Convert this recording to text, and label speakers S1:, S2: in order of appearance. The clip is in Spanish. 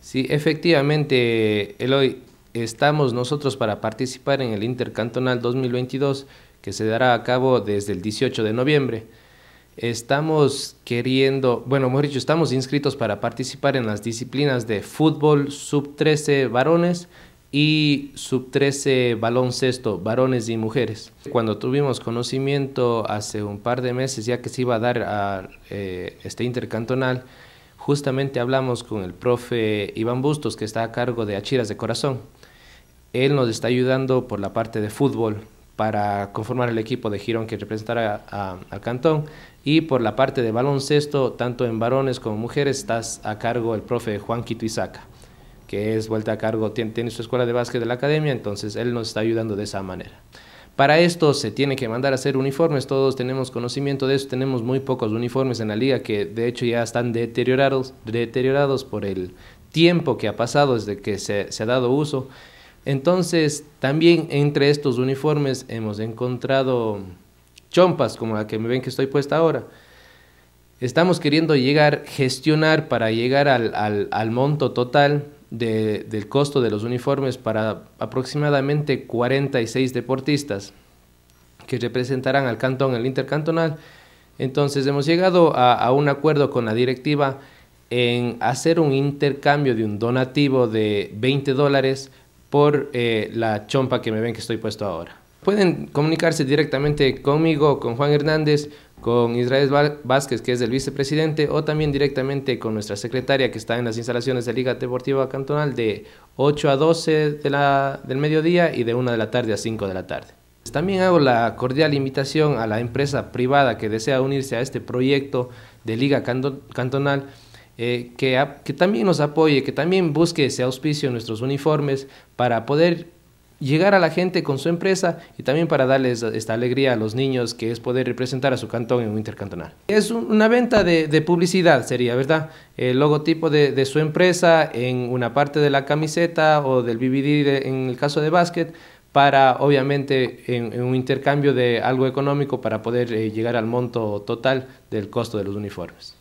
S1: Sí, efectivamente, Eloy, estamos nosotros para participar en el Intercantonal 2022 que se dará a cabo desde el 18 de noviembre. Estamos queriendo, bueno, mejor dicho, estamos inscritos para participar en las disciplinas de fútbol sub-13 varones y sub-13 baloncesto, varones y mujeres. Cuando tuvimos conocimiento hace un par de meses ya que se iba a dar a, eh, este intercantonal, justamente hablamos con el profe Iván Bustos, que está a cargo de Achiras de Corazón. Él nos está ayudando por la parte de fútbol para conformar el equipo de Girón que representará al cantón y por la parte de baloncesto, tanto en varones como mujeres, está a cargo el profe Juan Quito que es vuelta a cargo, tiene su escuela de básquet de la academia, entonces él nos está ayudando de esa manera. Para esto se tiene que mandar a hacer uniformes, todos tenemos conocimiento de eso, tenemos muy pocos uniformes en la liga que de hecho ya están deteriorados, deteriorados por el tiempo que ha pasado desde que se, ha dado uso. Entonces, también entre estos uniformes hemos encontrado chompas como la que me ven que estoy puesta ahora. Estamos queriendo llegar, gestionar para llegar al monto total del costo de los uniformes para aproximadamente 46 deportistas que representarán al cantón, el intercantonal. Entonces hemos llegado a, un acuerdo con la directiva en hacer un intercambio de un donativo de 20 dólares por eh, la chompa que me ven que estoy puesto ahora. Pueden comunicarse directamente conmigo, con Juan Hernández, con Israel Vázquez, que es el vicepresidente, o también directamente con nuestra secretaria que está en las instalaciones de Liga Deportiva Cantonal de 8 a 12 del mediodía y de 1 de la tarde a 5 de la tarde. También hago la cordial invitación a la empresa privada que desea unirse a este proyecto de Liga Cantonal. Eh, que, que también nos apoye, que también busque ese auspicio en nuestros uniformes para poder llegar a la gente con su empresa y también para darles esta alegría a los niños que es poder representar a su cantón en un intercantonal. Es una venta de, publicidad, sería, ¿verdad? El logotipo de, su empresa en una parte de la camiseta o del BBD en el caso de básquet para obviamente en, un intercambio de algo económico para poder eh, llegar al monto total del costo de los uniformes.